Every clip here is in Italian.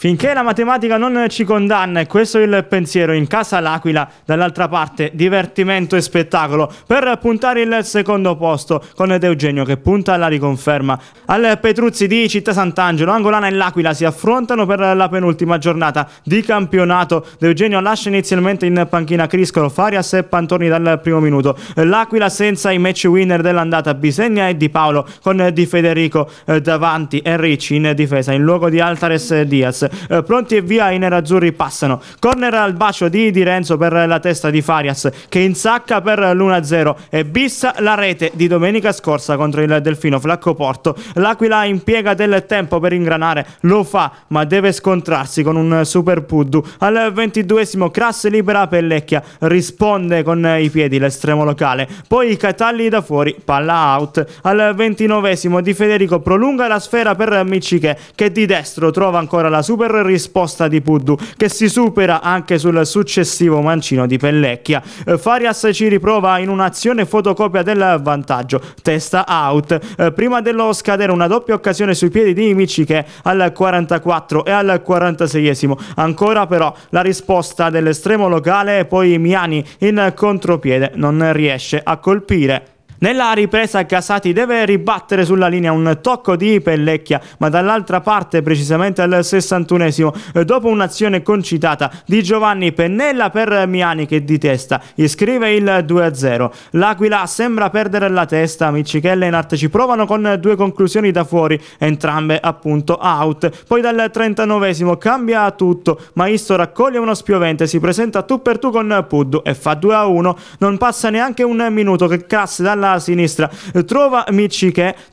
Finché la matematica non ci condanna, e questo è il pensiero, in casa l'Aquila, dall'altra parte divertimento e spettacolo per puntare il secondo posto con De Eugenio che punta alla riconferma. Al Petruzzi di Città Sant'Angelo, Angolana e l'Aquila si affrontano per la penultima giornata di campionato. De Eugenio lascia inizialmente in panchina Criscolo, Farias e Pantoni dal primo minuto. L'Aquila senza i match winner dell'andata Bisegna e Di Paolo con Di Federico davanti e Ricci in difesa in luogo di Altares e Diaz. Eh, pronti e via i nerazzurri passano. Corner al bacio di Di Renzo per la testa di Farias che insacca per l'1-0 e bissa la rete di domenica scorsa contro il Delfino Flacco Porto. L'Aquila impiega del tempo per ingranare, lo fa ma deve scontrarsi con un super Puddu. Al 22esimo Crass libera Pellecchia, risponde con i piedi l'estremo locale, poi i Catalli da fuori, palla out. Al 29esimo Di Federico prolunga la sfera per Miciche che di destro trova ancora la sua super risposta di Puddu che si supera anche sul successivo mancino di Pellecchia. Eh, Farias ci riprova in un'azione fotocopia del vantaggio, testa out. Eh, prima dello scadere una doppia occasione sui piedi di Michiche al 44 e al 46 Ancora però la risposta dell'estremo locale e poi Miani in contropiede non riesce a colpire nella ripresa Casati deve ribattere sulla linea un tocco di Pellecchia, ma dall'altra parte, precisamente al 61esimo, eh, dopo un'azione concitata di Giovanni Pennella per Miani che di testa iscrive il 2-0. L'Aquila sembra perdere la testa, Miccichella e Nart ci provano con due conclusioni da fuori, entrambe appunto out. Poi dal 39esimo cambia tutto, Maisto raccoglie uno spiovente, si presenta tu per tu con Puddu e fa 2-1. Non passa neanche un minuto che Cass dalla alla sinistra trova Micci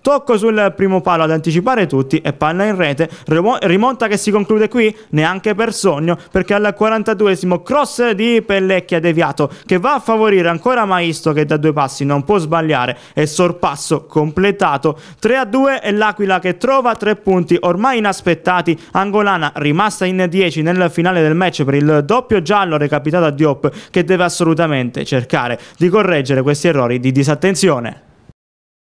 tocco sul primo palo ad anticipare tutti e palla in rete rimonta che si conclude qui neanche per sogno perché al 42esimo cross di Pellecchia deviato che va a favorire ancora Maisto che da due passi non può sbagliare e sorpasso completato 3 a 2 e l'Aquila che trova tre punti ormai inaspettati Angolana rimasta in 10 nel finale del match per il doppio giallo recapitato a Diop che deve assolutamente cercare di correggere questi errori di disattenzione situazione